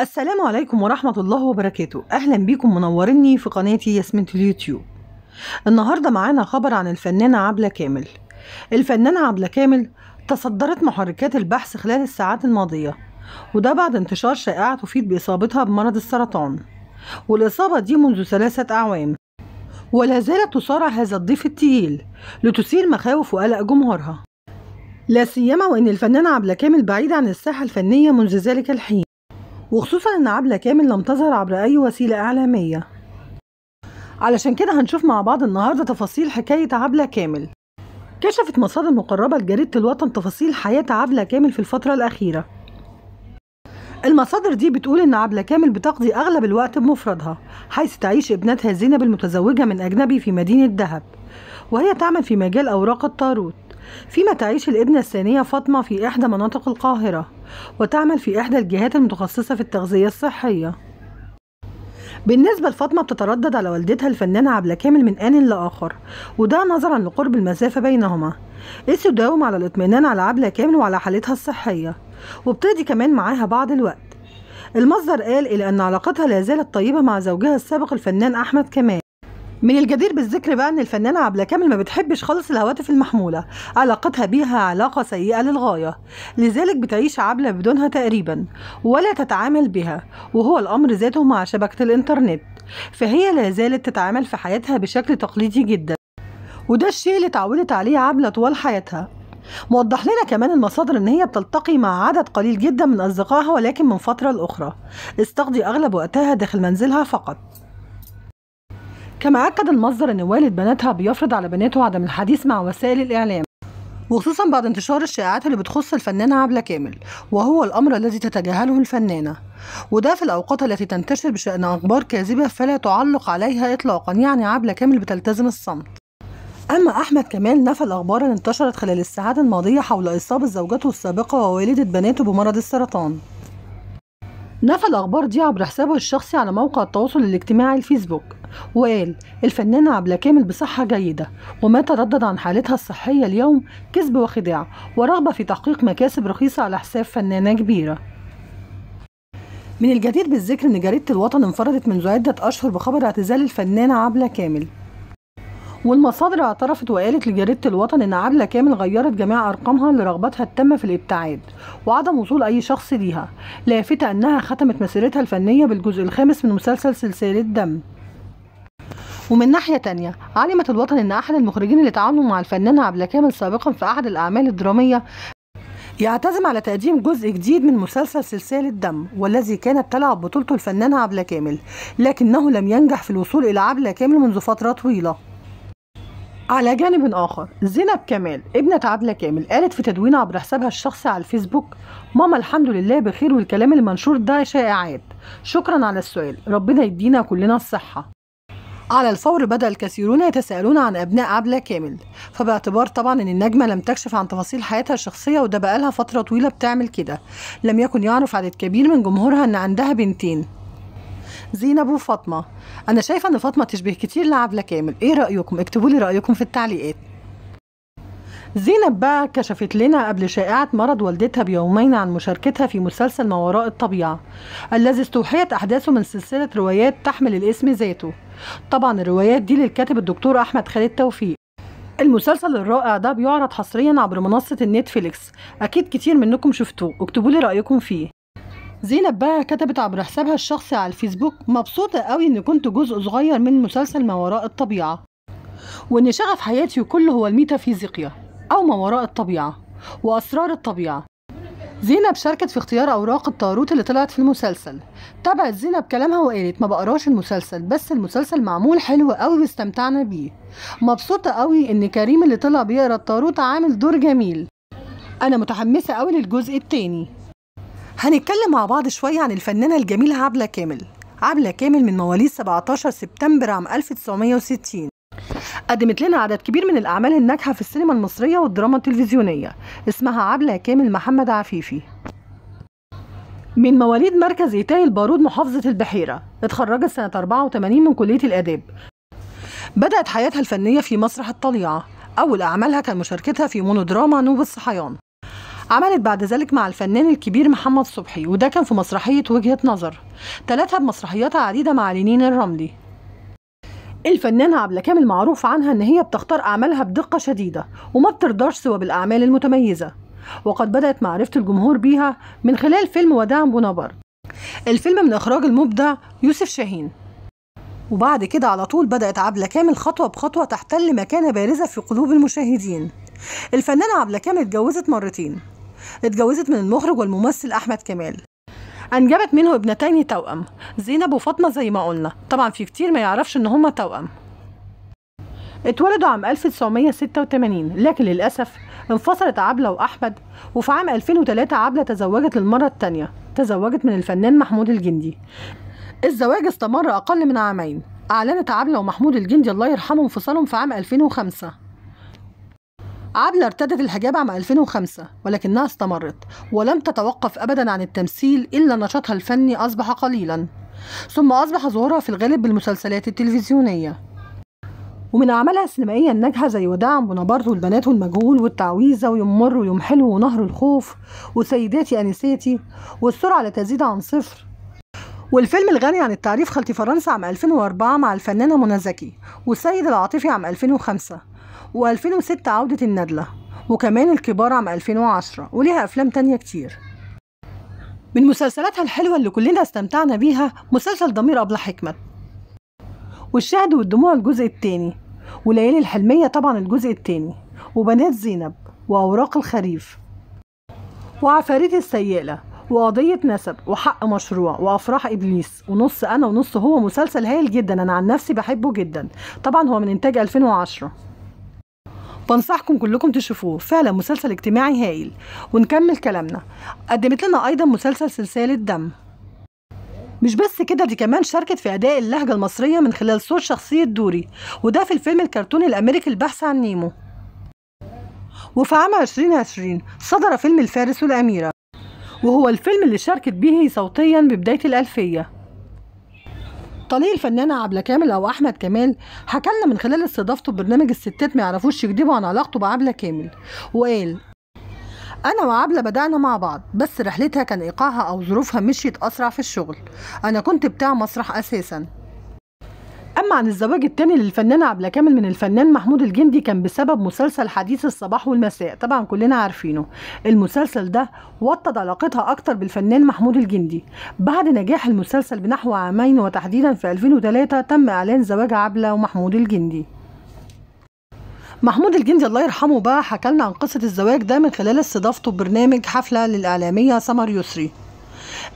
السلام عليكم ورحمة الله وبركاته أهلا بيكم منوريني في قناتي ياسمنت اليوتيوب النهاردة معانا خبر عن الفنانة عبلة كامل الفنانة عبلة كامل تصدرت محركات البحث خلال الساعات الماضية وده بعد انتشار شائعة تفيد بإصابتها بمرض السرطان والإصابة دي منذ ثلاثة أعوام ولا زالت تصارع هذا الضيف التقيل لتثير مخاوف وقلق جمهورها لا سيما وأن الفنانة عبلة كامل بعيدة عن الساحة الفنية منذ ذلك الحين وخصوصا ان عبلة كامل لم تظهر عبر اي وسيلة اعلامية علشان كده هنشوف مع بعض النهاردة تفاصيل حكاية عبلة كامل كشفت مصادر مقربة لجريدة الوطن تفاصيل حياة عبلة كامل في الفترة الأخيرة المصادر دي بتقول إن عبلة كامل بتقضي أغلب الوقت بمفردها حيث تعيش ابنتها زينب المتزوجة من أجنبي في مدينة دهب وهي تعمل في مجال أوراق الطاروت فيما تعيش الابنة الثانية فاطمة في إحدى مناطق القاهرة وتعمل في إحدى الجهات المتخصصة في التغذية الصحية بالنسبة لفاطمة بتتردد على والدتها الفنانة عبلة كامل من آن لآخر وده نظرا لقرب المسافة بينهما إيسو داوم على الاطمئنان على عبلة كامل وعلى حالتها الصحية وبتقضي كمان معاها بعض الوقت المصدر قال إلى أن علاقتها لا زالت طيبة مع زوجها السابق الفنان أحمد كمال من الجدير بالذكر بقى ان الفنانه عبله كامل ما بتحبش خالص الهواتف المحموله علاقتها بيها علاقه سيئه للغايه لذلك بتعيش عبله بدونها تقريبا ولا تتعامل بها وهو الامر ذاته مع شبكه الانترنت فهي لا زالت تتعامل في حياتها بشكل تقليدي جدا وده الشيء اللي اتعودت عليه عبله طوال حياتها موضح لنا كمان المصادر ان هي بتلتقي مع عدد قليل جدا من اصدقائها ولكن من فتره لاخرى استقضي اغلب وقتها داخل منزلها فقط كما أكد المصدر أن والد بناتها بيفرض على بناته عدم الحديث مع وسائل الإعلام وخصوصا بعد انتشار الشائعات اللي بتخص الفنانة عبلة كامل وهو الأمر الذي تتجاهله الفنانة وده في الأوقات التي تنتشر بشأن أخبار كاذبة فلا تعلق عليها إطلاقا يعني عبلة كامل بتلتزم الصمت أما أحمد كمال نفى الأخبار اللي انتشرت خلال الساعات الماضية حول إصابة زوجته السابقة ووالدة بناته بمرض السرطان نفى الأخبار دي عبر حسابه الشخصي على موقع التواصل الاجتماعي الفيسبوك وقال الفنانة عبلة كامل بصحة جيدة وما تردد عن حالتها الصحية اليوم كذب وخداع ورغبة في تحقيق مكاسب رخيصة على حساب فنانة كبيرة من الجدير بالذكر ان جريده الوطن انفردت منذ عده اشهر بخبر اعتزال الفنانه عبله كامل والمصادر اعترفت وقالت لجريده الوطن ان عبله كامل غيرت جميع ارقامها لرغبتها التامه في الابتعاد وعدم وصول أي شخص ليها لافتة أنها ختمت مسيرتها الفنية بالجزء الخامس من مسلسل سلسلة دم ومن ناحية تانية علمت الوطن أن أحد المخرجين اللي تعاونوا مع الفنانة عبد كامل سابقا في أحد الأعمال الدرامية يعتزم على تقديم جزء جديد من مسلسل سلسلة الدم والذي كانت تلعب بطولته الفنانة عبلة كامل لكنه لم ينجح في الوصول إلى عبلة كامل منذ فترة طويلة على جانب آخر زينب كمال ابنة عبلة كامل قالت في تدوين عبر حسابها الشخصي على الفيسبوك ماما الحمد لله بخير والكلام المنشور ده شائعات شكرا على السؤال ربنا يدينا كلنا الصحة على الفور بدأ الكثيرون يتساءلون عن أبناء عبلة كامل فباعتبار طبعا أن النجمة لم تكشف عن تفاصيل حياتها الشخصية وده بقالها فترة طويلة بتعمل كده لم يكن يعرف عدد كبير من جمهورها أن عندها بنتين زينب وفاطمه انا شايفه ان فاطمه تشبه كتير لعبله كامل ايه رايكم اكتبوا لي رايكم في التعليقات زينب بقى كشفت لنا قبل شائعة مرض والدتها بيومين عن مشاركتها في مسلسل ما وراء الطبيعة الذي استوحيت أحداثه من سلسلة روايات تحمل الاسم ذاته طبعا الروايات دي للكاتب الدكتور أحمد خالد توفيق المسلسل الرائع ده بيعرض حصريا عبر منصة النتفليكس أكيد كتير منكم شفتوه اكتبوا لي رأيكم فيه زينب بقى كتبت عبر حسابها الشخصي على الفيسبوك مبسوطة قوي إن كنت جزء صغير من مسلسل ما وراء الطبيعة وإن شغف حياتي كله هو الميتافيزيقيا أو ما وراء الطبيعة وأسرار الطبيعة زينب شاركت في اختيار أوراق الطاروت اللي طلعت في المسلسل تابعت زينب كلامها وقالت ما بقراش المسلسل بس المسلسل معمول حلو قوي واستمتعنا بيه مبسوطة قوي إن كريم اللي طلع بيقرا الطاروت عامل دور جميل أنا متحمسة قوي للجزء الثاني هنتكلم مع بعض شوية عن الفنانة الجميلة عبلة كامل عبلة كامل من مواليد 17 سبتمبر عام 1960 قدمت لنا عدد كبير من الأعمال الناجحة في السينما المصرية والدراما التلفزيونية اسمها عبلة كامل محمد عفيفي من مواليد مركز إيتاي البارود محافظة البحيرة اتخرجت سنة 84 من كلية الآداب بدأت حياتها الفنية في مسرح الطليعة أول أعمالها كان مشاركتها في مونودراما نوب الصحيان عملت بعد ذلك مع الفنان الكبير محمد صبحي وده كان في مسرحية وجهة نظر تلاتها بمسرحيات عديدة مع لينين الرملي الفنانة عبلة كامل معروف عنها ان هي بتختار اعمالها بدقة شديدة وما بترضاش سوى بالاعمال المتميزة وقد بدأت معرفة الجمهور بيها من خلال فيلم وداع بونابر الفيلم من اخراج المبدع يوسف شاهين وبعد كده على طول بدأت عبلة كامل خطوة بخطوة تحتل مكانة بارزة في قلوب المشاهدين الفنانة عبلة كامل اتجوزت مرتين اتجوزت من المخرج والممثل أحمد كمال أنجبت منه ابنتين توأم زينب وفاطمة زي ما قلنا طبعا في كتير ما يعرفش إن هما توأم اتولدوا عام 1986 لكن للأسف انفصلت عبلة وأحمد وفي عام 2003 عبلة تزوجت للمرة التانية تزوجت من الفنان محمود الجندي الزواج استمر أقل من عامين أعلنت عبلة ومحمود الجندي الله يرحمه انفصالهم في عام 2005 عبلة ارتدت الحجاب عام 2005 ولكنها استمرت ولم تتوقف أبدا عن التمثيل إلا نشاطها الفني أصبح قليلا ثم أصبح ظهورها في الغالب بالمسلسلات التلفزيونية ومن أعمالها السينمائية الناجحة زي وداع بنبرت والبنات والمجهول والتعويذة ويوم مر ويوم حلو ونهر الخوف وسيداتي أنساتي والسرعة لا تزيد عن صفر والفيلم الغني عن التعريف خلتي فرنسا عام 2004 مع الفنانة منى زكي والسيد العاطفي عام 2005 و2006 عودة الندلة وكمان الكبار عام 2010 وليها أفلام تانية كتير من مسلسلاتها الحلوة اللي كلنا استمتعنا بيها مسلسل ضمير أبلة حكمت والشهد والدموع الجزء التاني وليالي الحلمية طبعا الجزء التاني وبنات زينب وأوراق الخريف وعفاريت السيالة وقضية نسب وحق مشروع وأفراح إبليس ونص أنا ونص هو مسلسل هايل جدا أنا عن نفسي بحبه جدا طبعا هو من إنتاج 2010 بنصحكم كلكم تشوفوه فعلا مسلسل اجتماعي هايل ونكمل كلامنا قدمت لنا ايضا مسلسل سلسله دم مش بس كده دي كمان شاركت في اداء اللهجه المصريه من خلال صوت شخصيه دوري وده في الفيلم الكرتوني الامريكي البحث عن نيمو وفي عام 2020 صدر فيلم الفارس والاميره وهو الفيلم اللي شاركت به صوتيا ببدايه الالفيه البطلية الفنانة عبلة كامل أو أحمد كمال حكى لنا من خلال استضافته ببرنامج الستات ما يعرفوش يكذبوا عن علاقته بعبلة كامل وقال أنا وعبلة بدأنا مع بعض بس رحلتها كان إيقاعها أو ظروفها مشيت أسرع في الشغل أنا كنت بتاع مسرح أساساً الكلام عن الزواج الثاني للفنانة عبلة كامل من الفنان محمود الجندي كان بسبب مسلسل حديث الصباح والمساء طبعا كلنا عارفينه المسلسل ده وطد علاقتها أكتر بالفنان محمود الجندي بعد نجاح المسلسل بنحو عامين وتحديدا في 2003 تم إعلان زواج عبلة ومحمود الجندي محمود الجندي الله يرحمه بقى حكى لنا عن قصة الزواج ده من خلال استضافته ببرنامج حفلة للإعلامية سمر يسري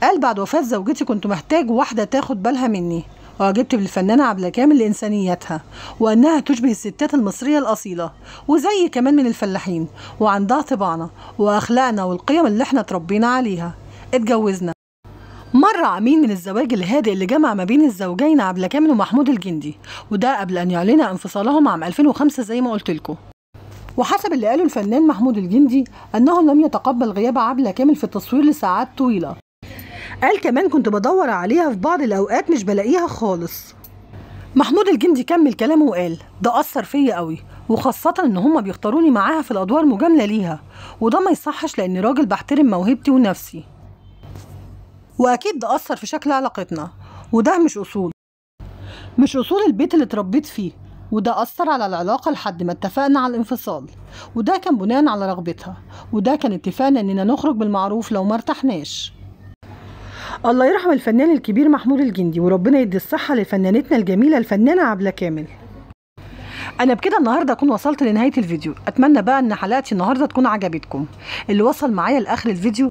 قال بعد وفاة زوجتي كنت محتاج واحدة تاخد بالها مني أعجبت بالفنانة عبلة كامل لإنسانيتها وأنها تشبه الستات المصرية الأصيلة وزي كمان من الفلاحين وعندها طباعنا وأخلاقنا والقيم اللي احنا تربينا عليها اتجوزنا مر عامين من الزواج الهادئ اللي جمع ما بين الزوجين عبلة كامل ومحمود الجندي وده قبل أن يعلن انفصالهم عام 2005 زي ما قلت لكم وحسب اللي قاله الفنان محمود الجندي أنه لم يتقبل غياب عبلة كامل في التصوير لساعات طويلة قال كمان كنت بدور عليها في بعض الأوقات مش بلاقيها خالص محمود الجندي كمل كلامه وقال ده أثر فيا قوي وخاصة إن هما بيختاروني معاها في الأدوار مجاملة ليها وده ما يصحش لأني راجل بحترم موهبتي ونفسي وأكيد ده أثر في شكل علاقتنا وده مش أصول مش أصول البيت اللي اتربيت فيه وده أثر على العلاقة لحد ما اتفقنا على الانفصال وده كان بناء على رغبتها وده كان اتفاقنا إننا نخرج بالمعروف لو ما ارتحناش الله يرحم الفنان الكبير محمود الجندي وربنا يدي الصحة لفنانتنا الجميلة الفنانة عبلة كامل انا بكده النهارده اكون وصلت لنهايه الفيديو اتمنى بقى ان حلقتي النهارده تكون عجبتكم اللي وصل معايا لاخر الفيديو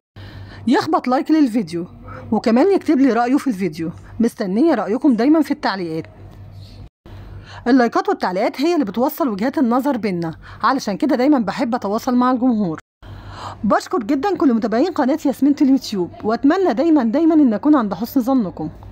يخبط لايك للفيديو وكمان يكتب لي رايه في الفيديو مستنيه رايكم دايما في التعليقات اللايكات والتعليقات هي اللي بتوصل وجهات النظر بينا علشان كده دايما بحب اتواصل مع الجمهور بشكر جدا كل متابعين قناه ياسمين اليوتيوب واتمنى دايما دايما ان اكون عند حسن ظنكم